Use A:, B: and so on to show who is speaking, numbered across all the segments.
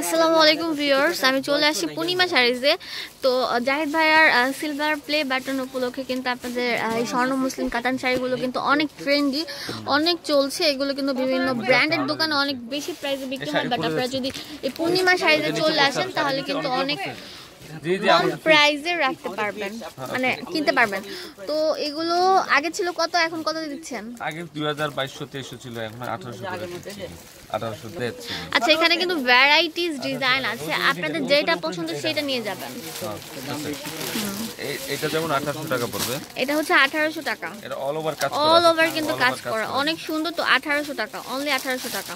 A: আসসালামু আলাইকুম ভিউয়ার্স আমি চলে আসি পূর্ণিমা শাড়িজে তো জাহিদ ভাইয়ার সিলভার প্লে বাটন উপলক্ষে কিন্তু আপনাদের এই স্বর্ণ মুসলিম কাটান শাড়িগুলো কিন্তু অনেক ট্রেন্ডি অনেক চলছে এগুলো কিন্তু বিভিন্ন ব্র্যান্ডের দোকানে অনেক বেশি প্রাইসে বিক্রি হয় বাট আপনারা যদি এই পূর্ণিমা শাড়িতে চলে আসেন তাহলে কিন্তু অনেক প্রাইজে রাখতে পারবেন মানে কিনতে পারবেন তো এগুলো আগে ছিল কত এখন কত দিচ্ছেন
B: আগে 2200 2300 ছিল এখন 1800 1800
A: আচ্ছা এখানে কিন্তু ভ্যারাইটিস ডিজাইন আছে আপনাদের যেটা পছন্দ সেটা নিয়ে যাবেন
B: আচ্ছা, আচ্ছা। এটা যেমন 1800 টাকা পড়বে
A: এটা হচ্ছে 1800 টাকা এটা
B: অল ওভার কাজ করা অল ওভার কিন্তু কাজ করা অনেক
A: সুন্দর তো 1800 টাকা অনলি 1800 টাকা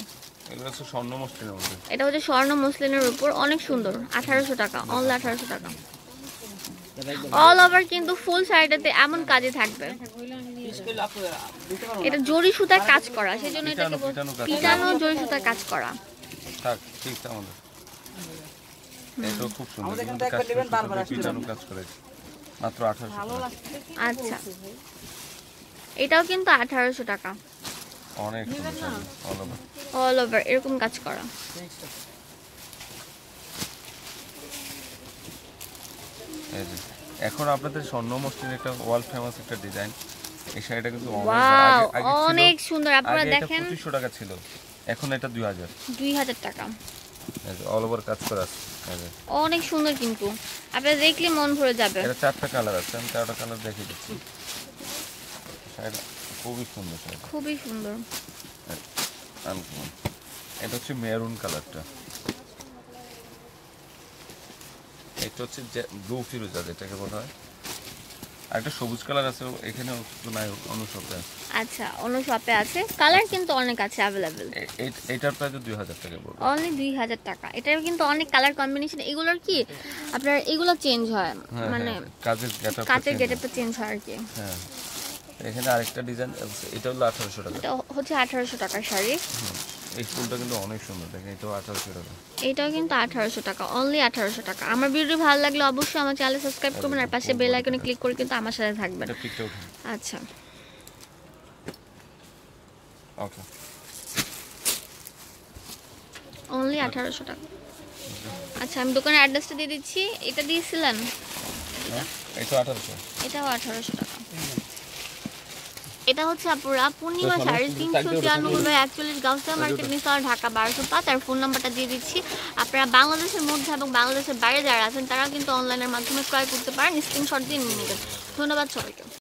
A: এটা হচ্ছে স্বর্ণ মসলিনের উপর অনেক সুন্দর 1800 টাকা অনলি 1800 টাকা অল ওভার কিন্তু ফুল সাইডেতে এমন কাজে থাকবে
B: এটা জরি সুতার কাজ করা সেজন্য এটাকে পিটানো জরি সুতার কাজ করা থাক ঠিক আমাদের
A: এটা খুব সুন্দর পিটানো
B: কাজ করে মাত্র 1800 আচ্ছা
A: এটাও কিন্তু আঠারোশো টাকা অনেক অল ওভার এরকম কাজ করা
B: এখন আপনাদের স্বর্ণ মসজিদের একটা ওয়ার্ল্ড ফেমাস একটা ডিজাইন এই শাড়িটা কিন্তু অনেক সুন্দর আপনারা দেখেন 2500 টাকা ছিল এখন এটা 2000
A: 2000 টাকা
B: অল ওভার কাজ করা আছে
A: অনেক সুন্দর কিন্তু আপনারা দেখলে মন ভরে যাবে এটা
B: চারটা কালার আছে আমি চারটা কালার দেখিয়ে দিচ্ছি শাড়িটা খুবই সুন্দর
A: খুবই সুন্দর
B: এটা হচ্ছে মেরুন কালারটা এটা হচ্ছে ব্লু ফিরোজা যেটাকে বলা হয় একটা সবুজ কালার আছে এখানে নাই অনুশপে
A: আচ্ছা অনুশপে আছে কালার কিন্তু অনেক আছে अवेलेबल
B: এটার প্রাইস 2000 টাকা পড়বে
A: অনলি 2000 টাকা এটার কিন্তু অনেক কালার কম্বিনেশন এগুলোর কি আপনার এগুলো চেঞ্জ হয় হ্যাঁ, মানে হ্যাঁ,
B: কাজের গেটআপ কাজের গেটআপ চেঞ্জ হয় আর কি হ্যাঁ এখানে আরেকটা ডিজাইন এটা হলো 1800 টাকা এটা
A: হচ্ছে 1800 টাকা শাড়ি
B: এই ফুলটা কিন্তু অনেক সুন্দর দেখেন এটাও 1800 টাকা
A: এটাও কিন্তু 1800 টাকা অনলি 1800 টাকা আমার ভিডিও ভালো লাগলে অবশ্যই আমার চ্যানেল সাবস্ক্রাইব করবেন আর পাশে বেল আইকনে ক্লিক করে কিন্তু আমার সাথে থাকবেন আচ্ছা ওকে অনলি 1800 টাকা আচ্ছা আমি দোকানের অ্যাড্রেসটা দিয়ে দিচ্ছি এটা দিয়েছিলেন
B: হ্যাঁ, এটা 1800
A: এটাও 1800 টাকা এটা হচ্ছে আপুরা পূর্ণিমা সাড়ে তিনশো তিরানব্বই বাই একচল্লিশ গাউসিয়া মার্কেট নিসার ঢাকা বারোশো পাঁচ আর ফোন নাম্বারটা দিয়ে দিচ্ছি আপনারা বাংলাদেশের মধ্যে এবং বাংলাদেশের বাইরে যারা আছেন তারা কিন্তু অনলাইনের মাধ্যমে ক্রয় করতে পারেন স্ক্রিনশট দিয়ে নিয়ে নেবেন ধন্যবাদ সবাইকে